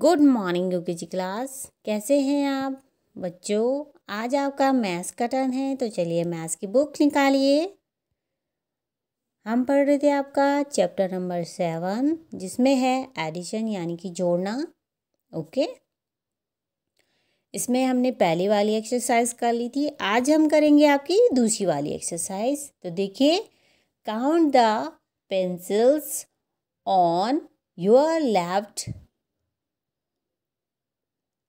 good morning U G class कैसे हैं आप बच्चों आज आपका मैथ्स का टर्न है तो चलिए मैथ्स की बुक निकालिए हम पढ़ रहे थे आपका चैप्टर नंबर सेवन जिसमें है एडिशन यानी कि जोड़ना ओके इसमें हमने पहली वाली एक्सरसाइज कर ली थी आज हम करेंगे आपकी दूसरी वाली एक्सरसाइज तो देखिए count the pencils on your left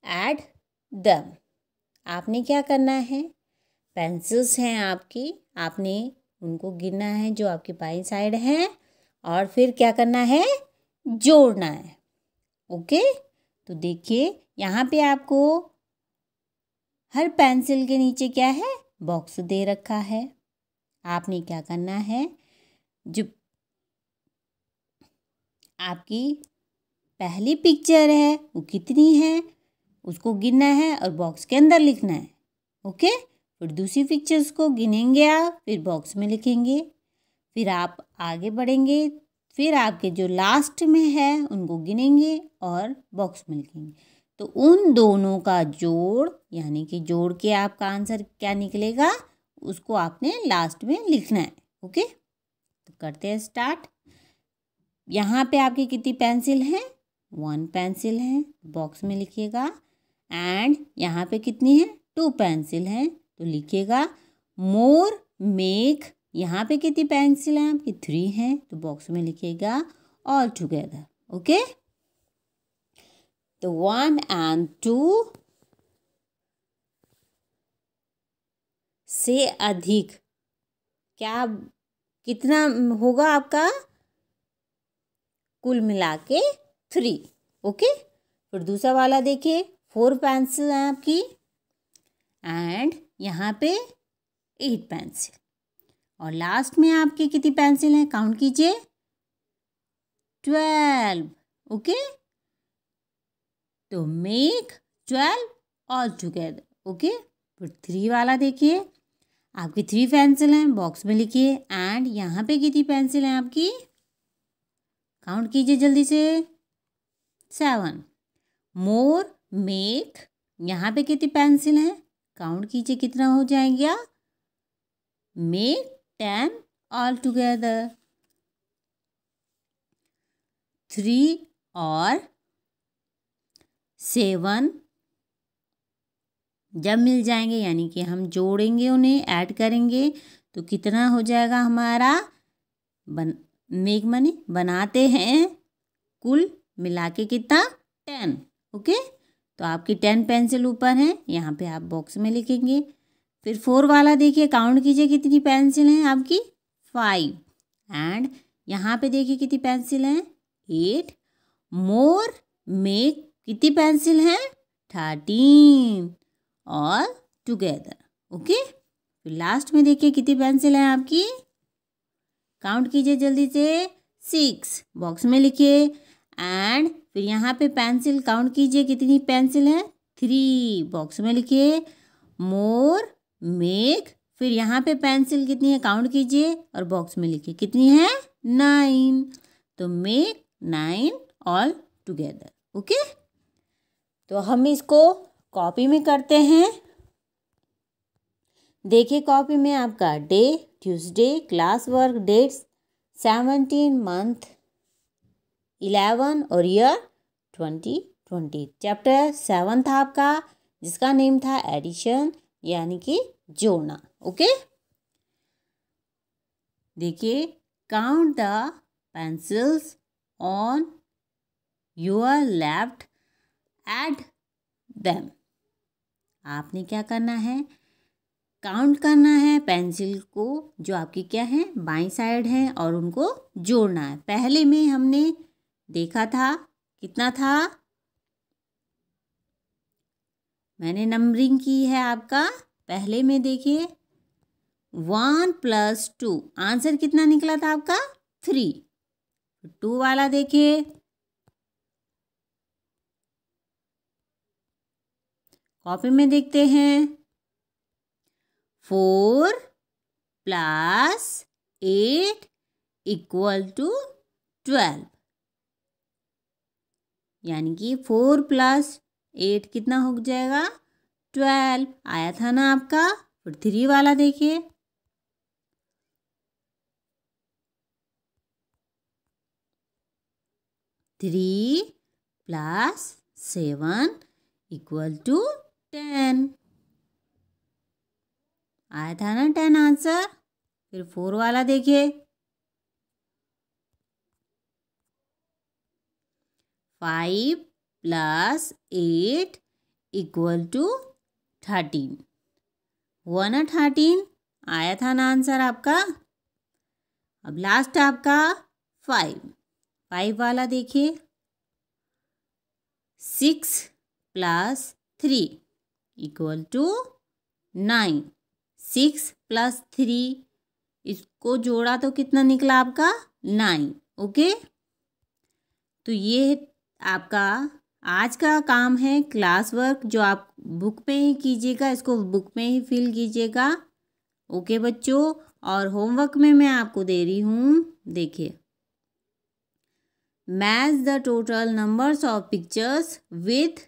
add them आपने क्या करना है पेंसिल्स हैं आपकी आपने उनको गिनना है जो आपकी बाई साइड है और फिर क्या करना है जोड़ना है ओके तो देखिए यहाँ पे आपको हर पेंसिल के नीचे क्या है बॉक्स दे रखा है आपने क्या करना है जो आपकी पहली पिक्चर है वो कितनी है उसको गिनना है और बॉक्स के अंदर लिखना है ओके फिर दूसरी पिक्चर्स को गिनेंगे आप फिर बॉक्स में लिखेंगे फिर आप आगे बढ़ेंगे फिर आपके जो लास्ट में है उनको गिनेंगे और बॉक्स में लिखेंगे तो उन दोनों का जोड़ यानी कि जोड़ के आपका आंसर क्या निकलेगा उसको आपने लास्ट में लिखना है ओके तो करते हैं स्टार्ट यहाँ पे आपकी कितनी पेंसिल हैं वन पेंसिल है बॉक्स में लिखिएगा एंड यहाँ पे कितनी है टू पेंसिल हैं तो लिखिएगा मोर मेक यहाँ पे कितनी पेंसिल हैं आपकी थ्री हैं तो बॉक्स में लिखिएगा ऑल टुगेदर ओके तो वन एंड टू से अधिक क्या कितना होगा आपका कुल मिला के थ्री ओके फिर दूसरा वाला देखिए फोर पेंसिल हैं आपकी एंड यहाँ पे एट पेंसिल और लास्ट में आपके कितनी पेंसिल हैं काउंट कीजिए ट्वेल्व ओके तो make twelve all together okay फिर थ्री वाला देखिए आपकी थ्री पेंसिल हैं बॉक्स में लिखिए एंड यहाँ पे कितनी पेंसिल हैं आपकी काउंट कीजिए जल्दी से सेवन मोर मेक यहाँ पे कितनी पेंसिल है काउंट कीजिए कितना हो जाएगा make ten all together three और सेवन जब मिल जाएंगे यानी कि हम जोड़ेंगे उन्हें ऐड करेंगे तो कितना हो जाएगा हमारा बन मेक मनी बनाते हैं कुल मिला के कितना टेन ओके तो आपकी टेन पेंसिल ऊपर हैं यहाँ पे आप बॉक्स में लिखेंगे फिर फोर वाला देखिए काउंट कीजिए कितनी पेंसिल हैं आपकी फाइव एंड यहाँ पे देखिए कितनी पेंसिल हैं एट मोर मेक कितनी पेंसिल हैं थर्टीन और टुगेदर ओके फिर लास्ट में देखिए कितनी पेंसिल हैं आपकी काउंट कीजिए जल्दी से सिक्स बॉक्स में लिखिए एंड फिर यहाँ पे पेंसिल काउंट कीजिए कितनी पेंसिल है थ्री बॉक्स में लिखिए मोर मेक फिर यहाँ पे पेंसिल कितनी है काउंट कीजिए और बॉक्स में लिखिए कितनी है नाइन तो make nine all together okay तो हम इसको कॉपी में करते हैं देखिए कॉपी में आपका day Tuesday class work dates seventeen month eleven और year twenty twenty chapter seven था आपका जिसका नेम था एडिशन यानी कि जोड़ना ओके देखिए count the pencils on your left add them आपने क्या करना है काउंट करना है पेंसिल को जो आपकी क्या है बाई साइड है और उनको जोड़ना है पहले में हमने देखा था कितना था मैंने नंबरिंग की है आपका पहले में देखिए वन प्लस टू आंसर कितना निकला था आपका थ्री टू वाला देखिए कॉपी में देखते हैं four plus eight equal to twelve यानी कि फोर प्लस एट कितना हो जाएगा ट्वेल्व आया था ना आपका फिर थ्री वाला देखिए three plus seven equal to ten आया था ना टेन आंसर फिर फोर वाला देखिए five plus eight equal to thirteen हुआ ना थर्टीन आया था ना आंसर आपका अब लास्ट आपका फाइव फाइव वाला देखिए six plus three equal to nine six plus three इसको जोड़ा तो कितना निकला आपका नाइन ओके तो ये आपका आज का काम है क्लास वर्क जो आप बुक पे ही कीजिएगा इसको बुक में ही फिल कीजिएगा ओके बच्चों और होमवर्क में मैं आपको दे रही हूँ देखिए match the total numbers of pictures with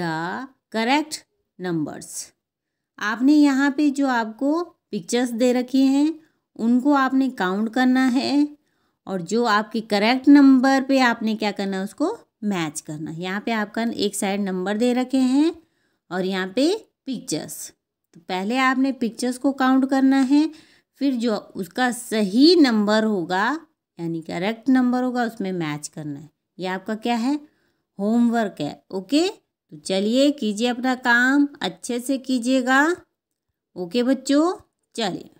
the correct numbers आपने यहाँ पे जो आपको पिक्चर्स दे रखी हैं उनको आपने काउंट करना है और जो आपके करेक्ट नंबर पे आपने क्या करना है उसको मैच करना यहाँ पे आपका एक साइड नंबर दे रखे हैं और यहाँ पे पिक्चर्स तो पहले आपने पिक्चर्स को काउंट करना है फिर जो उसका सही नंबर होगा यानी करेक्ट नंबर होगा उसमें मैच करना है ये आपका क्या है होमवर्क है ओके तो चलिए कीजिए अपना काम अच्छे से कीजिएगा ओके बच्चों चलिए